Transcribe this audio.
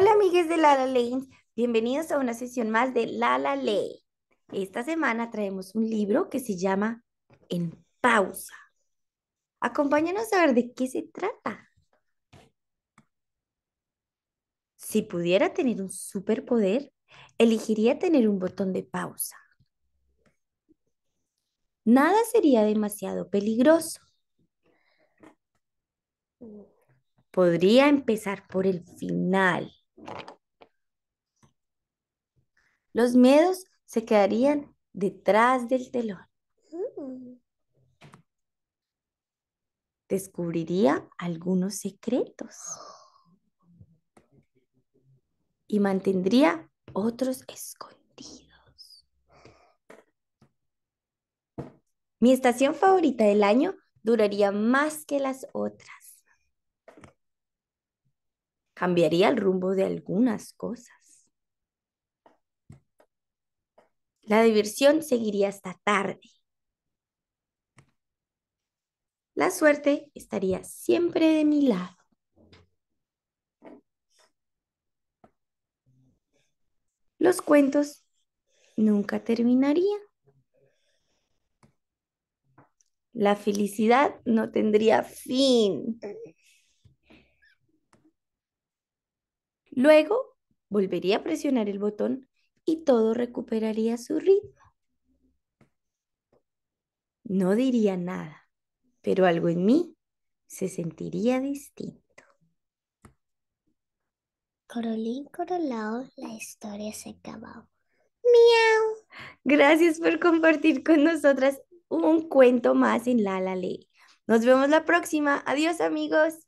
Hola amigues de Lala Ley, bienvenidos a una sesión más de Lala Ley. Esta semana traemos un libro que se llama En Pausa. Acompáñanos a ver de qué se trata. Si pudiera tener un superpoder, elegiría tener un botón de pausa. Nada sería demasiado peligroso. Podría empezar por el final Los miedos se quedarían detrás del telón. Descubriría algunos secretos y mantendría otros escondidos. Mi estación favorita del año duraría más que las otras. Cambiaría el rumbo de algunas cosas. La diversión seguiría hasta tarde. La suerte estaría siempre de mi lado. Los cuentos nunca terminarían. La felicidad no tendría fin. Luego volvería a presionar el botón y todo recuperaría su ritmo. No diría nada, pero algo en mí se sentiría distinto. Corolín Corolao, la historia se acabó. ¡Miau! Gracias por compartir con nosotras un cuento más en La La Ley. Nos vemos la próxima. Adiós amigos.